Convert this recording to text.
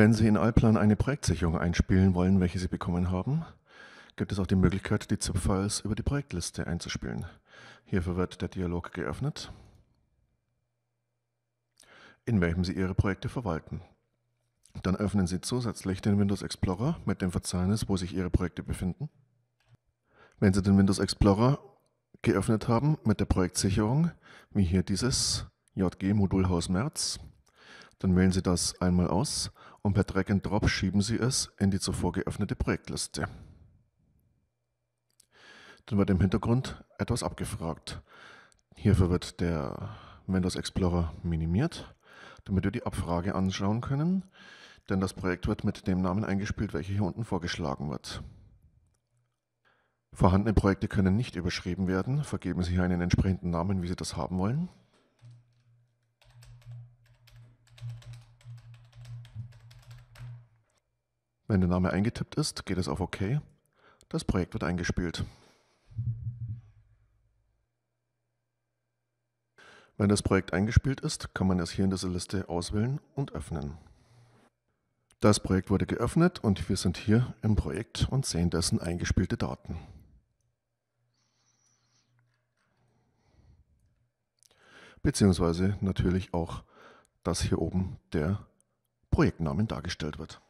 Wenn Sie in Allplan eine Projektsicherung einspielen wollen, welche Sie bekommen haben, gibt es auch die Möglichkeit, die ZIP-Files über die Projektliste einzuspielen. Hierfür wird der Dialog geöffnet, in welchem Sie Ihre Projekte verwalten. Dann öffnen Sie zusätzlich den Windows Explorer mit dem Verzeichnis, wo sich Ihre Projekte befinden. Wenn Sie den Windows Explorer geöffnet haben mit der Projektsicherung, wie hier dieses JG Modulhaus Merz, dann wählen Sie das einmal aus und per Drag and Drop schieben Sie es in die zuvor geöffnete Projektliste. Dann wird im Hintergrund etwas abgefragt. Hierfür wird der Windows Explorer minimiert, damit wir die Abfrage anschauen können, denn das Projekt wird mit dem Namen eingespielt, welcher hier unten vorgeschlagen wird. Vorhandene Projekte können nicht überschrieben werden, vergeben Sie hier einen entsprechenden Namen, wie Sie das haben wollen. Wenn der Name eingetippt ist, geht es auf OK. Das Projekt wird eingespielt. Wenn das Projekt eingespielt ist, kann man es hier in dieser Liste auswählen und öffnen. Das Projekt wurde geöffnet und wir sind hier im Projekt und sehen dessen eingespielte Daten. Beziehungsweise natürlich auch, dass hier oben der Projektnamen dargestellt wird.